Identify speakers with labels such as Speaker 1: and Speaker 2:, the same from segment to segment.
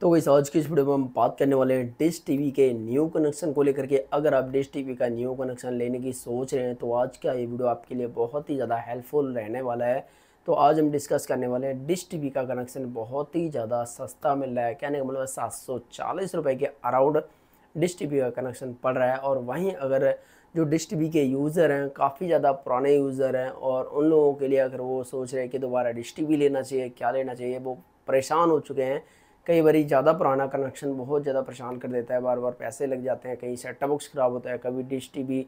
Speaker 1: तो वैसे आज की इस वीडियो में हम बात करने वाले हैं डिश टीवी के न्यू कनेक्शन को लेकर के अगर आप डिश टीवी का न्यू कनेक्शन लेने की सोच रहे हैं तो आज का ये वीडियो आपके लिए बहुत ही ज़्यादा हेल्पफुल रहने वाला है तो आज हम डिस्कस करने वाले हैं डिश टीवी का कनेक्शन बहुत ही ज़्यादा सस्ता मिल रहा है कहने का मतलब सात सौ चालीस रुपये के अराउंड डिश टीवी का कनेक्शन पड़ रहा है और वहीं अगर जो डिश टीवी के यूज़र हैं काफ़ी ज़्यादा पुराने यूज़र हैं और उन लोगों के लिए अगर वो सोच रहे हैं कि दोबारा डिश टीवी लेना चाहिए क्या लेना चाहिए वो परेशान हो चुके हैं कई बार ज़्यादा पुराना कनेक्शन बहुत ज़्यादा परेशान कर देता है बार बार पैसे लग जाते हैं कहीं सेट बॉक्स ख़राब होता है कभी Dish T V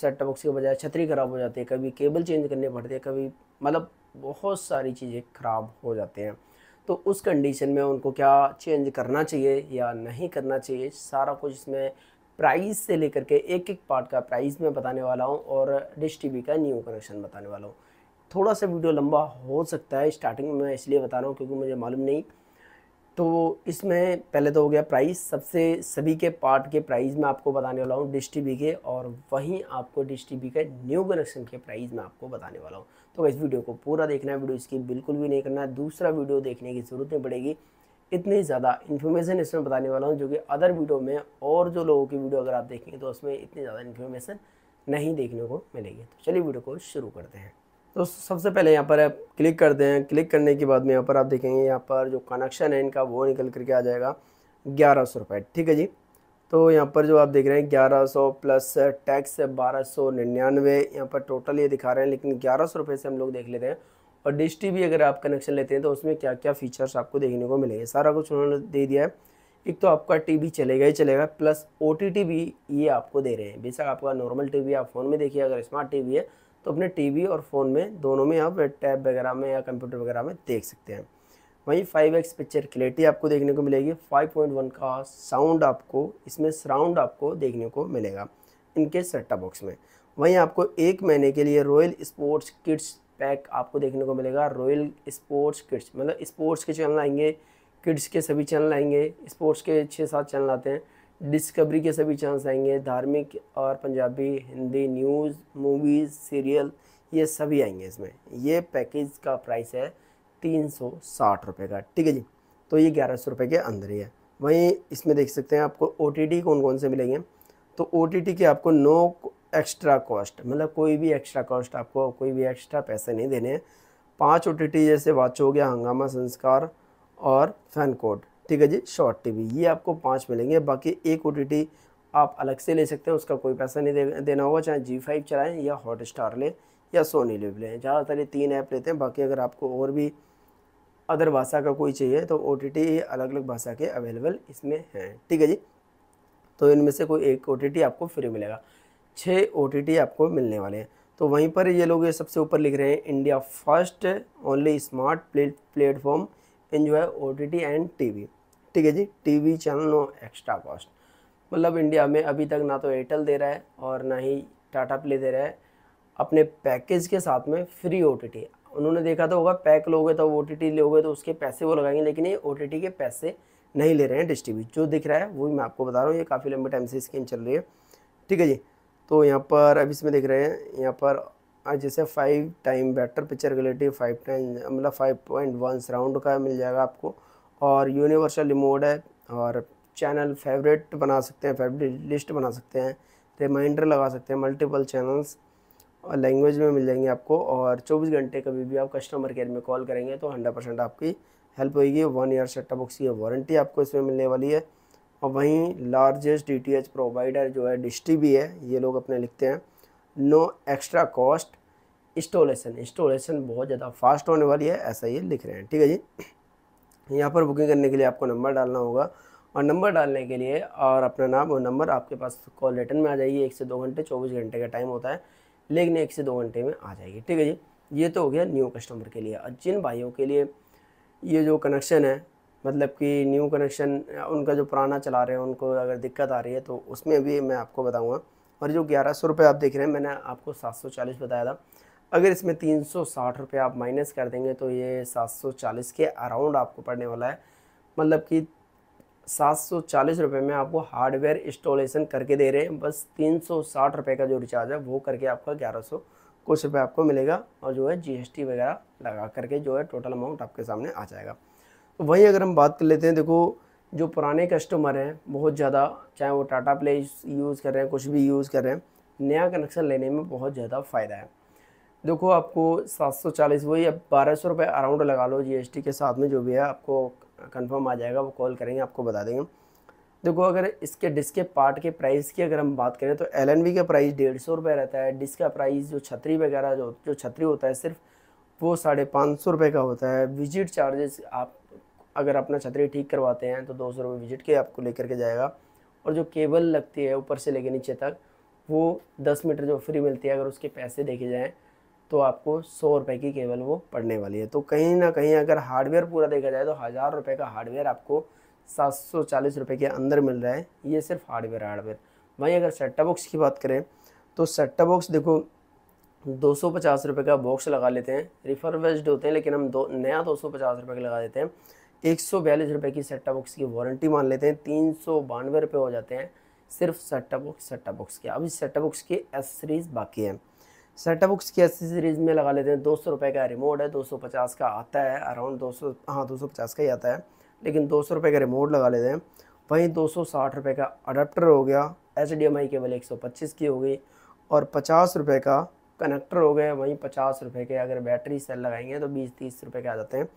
Speaker 1: set box के बजाय छतरी ख़राब हो जाती है कभी केबल चेंज करने पड़ते हैं कभी मतलब बहुत सारी चीज़ें ख़राब हो जाते हैं तो उस कंडीशन में उनको क्या चेंज करना चाहिए या नहीं करना चाहिए सारा कुछ इसमें प्राइस से लेकर के एक एक पार्ट का प्राइस मैं बताने वाला हूँ और डिश टी का न्यू कनेक्शन बताने वाला हूँ थोड़ा सा वीडियो लंबा हो सकता है स्टार्टिंग में मैं इसलिए बता रहा हूँ क्योंकि मुझे मालूम नहीं तो इसमें पहले तो हो गया प्राइस सबसे सभी के पार्ट के प्राइस मैं आपको बताने वाला हूँ डिश टी के और वहीं आपको डिश टी के न्यू कनेक्शन के प्राइस मैं आपको बताने वाला हूँ तो इस वीडियो को पूरा देखना है वीडियो इसकी बिल्कुल भी नहीं करना है दूसरा वीडियो देखने की ज़रूरत नहीं पड़ेगी इतनी ज़्यादा इन्फॉर्मेशन इसमें बताने वाला हूँ जो कि अदर वीडियो में और जो लोगों की वीडियो अगर आप देखेंगे तो उसमें इतनी ज़्यादा इन्फॉर्मेशन नहीं देखने को मिलेगी तो चलिए वीडियो को शुरू करते हैं तो सबसे पहले यहाँ पर आप क्लिक करते हैं क्लिक करने के बाद में यहाँ पर आप देखेंगे यहाँ पर जो कनेक्शन है इनका वो निकल करके आ जाएगा ग्यारह सौ रुपये ठीक है जी तो यहाँ पर जो आप देख रहे हैं ग्यारह सौ प्लस टैक्स बारह सौ निन्यानवे यहाँ पर टोटल ये दिखा रहे हैं लेकिन ग्यारह सौ रुपये से हम लोग देख लेते हैं और डिश टी वी अगर आप कनेक्शन लेते हैं तो उसमें क्या क्या फीचर्स आपको देखने को मिलेंगे सारा कुछ उन्होंने दे दिया है एक तो आपका वी चलेगा ही चलेगा प्लस ओ भी ये आपको दे रहे हैं बेशक आपका नॉर्मल वी आप फ़ोन में देखिए अगर स्मार्ट वी है तो अपने टीवी और फ़ोन में दोनों में आप टैब वगैरह में या कंप्यूटर वगैरह में देख सकते हैं वहीं 5x पिक्चर क्लियरिटी आपको देखने को मिलेगी 5.1 का साउंड आपको इसमें सराउंड आपको देखने को मिलेगा इनके सेटअप बॉक्स में वहीं आपको एक महीने के लिए रॉयल स्पोर्ट्स किड्स पैक आपको देखने को मिलेगा रॉयल स्पोर्ट्स किड्स मतलब स्पोर्ट्स के चैनल आएंगे किड्स के सभी चैनल आएंगे स्पोर्ट्स के छः सात चैनल आते हैं डिस्कवरी के सभी चैनल्स आएंगे धार्मिक और Punjabi Hindi news movies serial ये सभी आएंगे इसमें ये पैकेज का प्राइस है तीन सौ साठ रुपये का ठीक है जी तो ये ग्यारह सौ रुपये के अंदर ही है वहीं इसमें देख सकते हैं आपको ओ कौन कौन से मिलेंगे तो ओ के आपको नो एक्स्ट्रा कॉस्ट मतलब कोई भी एक्स्ट्रा कॉस्ट आपको कोई भी एक्स्ट्रा पैसे नहीं देने हैं पाँच ओ जैसे वाच हो गया हंगामा संस्कार और फैन कोड ठीक है जी शॉर्ट टीवी ये आपको पाँच मिलेंगे बाकी एक ओ आप अलग से ले सकते हैं उसका कोई पैसा नहीं दे, देना होगा चाहे जी फाइव चलाएँ या हॉट स्टार लें या सोनी लिव लें ज़्यादातर ये तीन ऐप लेते हैं बाकी अगर आपको और भी अदर भाषा का कोई चाहिए तो ओ अलग अलग भाषा के अवेलेबल इसमें हैं ठीक है जी तो इनमें से कोई एक ओ आपको फ्री मिलेगा छः ओ आपको मिलने वाले हैं तो वहीं पर ये लोग ये सबसे ऊपर लिख रहे हैं India first only smart platform इन जो है ओ एंड टी ठीक है जी TV channel no extra cost मतलब इंडिया में अभी तक ना तो एयरटेल दे रहा है और ना ही टाटा प्ले दे रहा है अपने पैकेज के साथ में फ्री ओ उन्होंने देखा तो होगा पैक लोगे तो ओ टी लोगे तो उसके पैसे वो लगाएंगे लेकिन ये ओ के पैसे नहीं ले रहे हैं डिस्ट्रीब्यूट जो दिख रहा है वही मैं आपको बता रहा हूँ ये काफ़ी लंबे टाइम से स्कीम चल रही है ठीक है जी तो यहाँ पर अभी इसमें देख रहे हैं यहाँ पर जैसे five time better picture quality five time मतलब फाइव पॉइंट वन सराउंड का मिल जाएगा आपको और यूनिवर्सल रिमोड है और चैनल फेवरेट बना सकते हैं फेवरेट लिस्ट बना सकते हैं रिमाइंडर लगा सकते हैं मल्टीपल चैनल्स और लैंग्वेज में मिल जाएंगे आपको और 24 घंटे कभी भी आप कस्टमर केयर में कॉल करेंगे तो 100 परसेंट आपकी हेल्प होगी वन ईयर सेटअप बॉक्स की वारंटी आपको इसमें मिलने वाली है और वहीं लार्जेस्ट डी प्रोवाइडर जो है डिश भी है ये लोग अपने लिखते हैं no extra cost installation installation बहुत ज़्यादा फास्ट होने वाली है ऐसा ये लिख रहे हैं ठीक है जी यहाँ पर बुकिंग करने के लिए आपको नंबर डालना होगा और नंबर डालने के लिए और अपना नाम और नंबर आपके पास कॉल रिटर्न में आ जाएगी एक से दो घंटे चौबीस घंटे का टाइम होता है लेकिन एक से दो घंटे में आ जाएगी ठीक है जी ये तो हो गया न्यू कस्टमर के लिए और जिन भाइयों के लिए ये जो कनेक्शन है मतलब कि न्यू कनेक्शन उनका जो पुराना चला रहे हैं उनको अगर दिक्कत आ रही है तो उसमें भी मैं आपको बताऊँगा और जो ग्यारह सौ रुपये आप देख रहे हैं मैंने आपको सात सौ चालीस बताया था अगर इसमें तीन सौ साठ रुपये आप माइनस कर देंगे तो ये सात सौ चालीस के अराउंड आपको पड़ने वाला है मतलब कि सात सौ चालीस रुपये में आपको हार्डवेयर इंस्टॉलेशन करके दे रहे हैं बस तीन सौ साठ रुपये का जो रिचार्ज है वो करके आपका ग्यारह सौ कुछ रुपये आपको मिलेगा और जो है जीएसटी वगैरह लगा करके जो है टोटल अमाउंट आपके सामने आ जाएगा तो वहीं अगर हम बात कर लेते हैं देखो जो पुराने कस्टमर हैं बहुत ज़्यादा चाहे वो टाटा प्ले यूज़ कर रहे हैं कुछ भी यूज़ कर रहे हैं नया कनेक्शन लेने में बहुत ज़्यादा फ़ायदा है देखो आपको सात सौ चालीस वही अब बारह सौ रुपये अराउंड लगा लो जीएसटी के साथ में जो भी है आपको कंफर्म आ जाएगा वो कॉल करेंगे आपको बता देंगे देखो अगर इसके डिस्क के पार्ट के प्राइस की अगर हम बात करें तो एल का प्राइस डेढ़ सौ रुपये रहता है डिस्क का प्राइस जो छतरी वगैरह जो जो छतरी होता है सिर्फ वो साढ़े पाँच सौ रुपये का होता है विजिट चार्जेस आप अगर अपना छतरी ठीक करवाते हैं तो दो सौ रुपये विजिट के आपको लेकर के जाएगा और जो केबल लगती है ऊपर से लेके नीचे तक वो दस मीटर जो फ्री मिलती है अगर उसके पैसे देखे जाएँ तो आपको सौ रुपये की केवल वो पड़ने वाली है तो कहीं ना कहीं अगर हार्डवेयर पूरा देखा जाए तो हज़ार रुपये का हार्डवेयर आपको सात सौ चालीस रुपये के अंदर मिल रहा है ये सिर्फ हार्डवेयर हार्डवेयर वहीं अगर सेट्टा बॉक्स की बात करें तो सेट्टा बॉक्स देखो दो सौ पचास रुपये का बॉक्स लगा लेते हैं रिफर्वेस्ड होते हैं लेकिन हम दो नया दो सौ पचास रुपये का लगा देते हैं एक सौ बयालीस रुपये की सेट्टा बॉक्स की वारंटी मान लेते हैं तीन सौ बानवे रुपये हो जाते हैं सिर्फ सेट्टा बॉक्स सेट्टा बॉक्स के अब इस सेट्टा बॉक्स की एस सीरीज़ बाकी है सेटअप बुक्स की अस्सी सीरीज़ में लगा लेते हैं दो सौ रुपये का रिमोट है दो सौ पचास का आता है अराउंड दो सौ हाँ दो सौ पचास का ही आता है लेकिन दो सौ रुपये का रिमोट लगा लेते हैं वहीं दो सौ साठ रुपये का अडाप्टर हो गया एच डी एम आई केवल एक सौ पच्चीस की हो गई और पचास रुपये का कनेक्टर हो गया वहीं पचास रुपये के अगर बैटरी सेल लगाएंगे तो बीस तीस रुपये के आ जाते हैं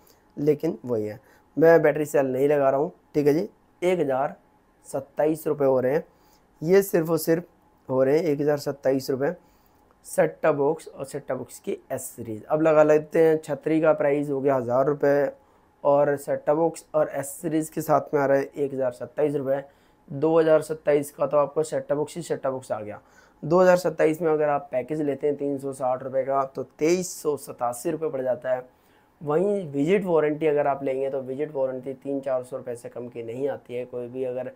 Speaker 1: लेकिन वही है मैं बैटरी सेल नहीं लगा रहा हूँ ठीक है जी एक हज़ार सत्ताईस रुपये हो रहे हैं ये सिर्फ और सिर्फ हो रहे हैं एक हज़ार सत्ताईस रुपये सेट्टा बॉक्स और सेट्टा बॉक्स की एस सीरीज़ अब लगा लेते हैं छतरी का प्राइस हो गया हज़ार रुपये और सेट्टा बॉक्स और एस सीरीज़ के साथ में आ रहा है एक हज़ार सत्ताईस रुपये दो हज़ार सत्ताईस का तो आपको सेट्टा बॉक्स ही सेट्टा बॉक्स आ गया दो हज़ार सत्ताईस में अगर आप पैकेज लेते हैं तीन सौ साठ रुपये का तो तेईस सौ सतासी रुपये पड़ जाता है वहीं विजिट वारंटी अगर आप लेंगे तो विजिट वारंटी तीन चार सौ रुपये से कम की नहीं आती है कोई भी अगर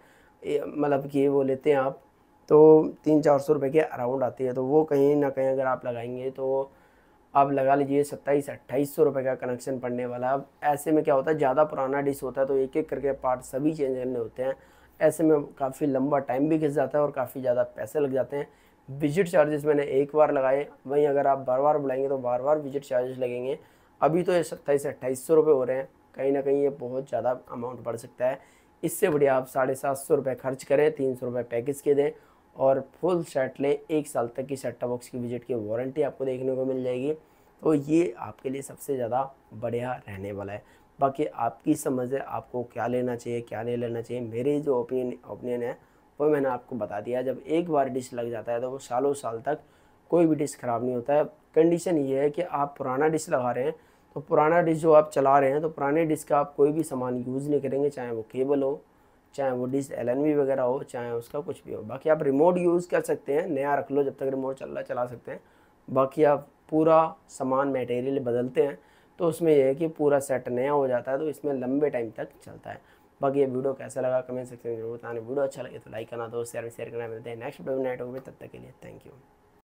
Speaker 1: मतलब कि वो लेते हैं आप तो तीन चार सौ रुपये के अराउंड आती है तो वो कहीं ना कहीं अगर आप लगाएंगे तो आप लगा लीजिए सत्ताईस अट्ठाईस सौ रुपये का कनेक्शन पड़ने वाला अब ऐसे में क्या होता है ज़्यादा पुराना डिश होता है तो एक एक करके पार्ट सभी चेंज करने होते हैं ऐसे में काफ़ी लंबा टाइम भी घिस जाता है और काफ़ी ज़्यादा पैसे लग जाते हैं विजिट चार्जेस मैंने एक बार लगाए वहीं अगर आप बार बार बुलाएंगे तो बार बार विजिट चार्जेस लगेंगे अभी तो ये सत्ताईस अट्ठाईस सौ रुपये हो रहे हैं कहीं ना कहीं ये बहुत ज़्यादा अमाउंट बढ़ सकता है इससे बढ़िया आप साढ़े सात सौ रुपये खर्च करें तीन सौ रुपये पैकेज के दें और फुल सेट ले एक साल तक की सेट बॉक्स की विजिट की वारंटी आपको देखने को मिल जाएगी तो ये आपके लिए सबसे ज़्यादा बढ़िया रहने वाला है बाकी आपकी समझ है आपको क्या लेना चाहिए क्या नहीं लेना चाहिए मेरे जो ओपिनियन ओपिनियन है वो मैंने आपको बता दिया जब एक बार डिश लग जाता है तो वो सालों साल तक कोई भी डिश ख़राब नहीं होता है कंडीशन ये है कि आप पुराना डिश लगा रहे हैं तो पुराना डिश जो आप चला रहे हैं तो पुराने डिश का आप कोई भी सामान यूज़ नहीं करेंगे चाहे वो केबल हो चाहे वो डिस एल वगैरह हो चाहे उसका कुछ भी हो बाकी आप रिमोट यूज़ कर सकते हैं नया रख लो जब तक रिमोट चल रहा चला सकते हैं बाकी आप पूरा सामान मटेरियल बदलते हैं तो उसमें यह है कि पूरा सेट नया हो जाता है तो इसमें लंबे टाइम तक चलता है बाकी ये वीडियो कैसा लगा कमेंट सेक्शन में जरूर बताने वीडियो अच्छा लगे तो लाइक करना दोस्त शेयर शेयर करना मिलते हैं नेक्स्ट वीडियो नेट हो तब तक के लिए थैंक यू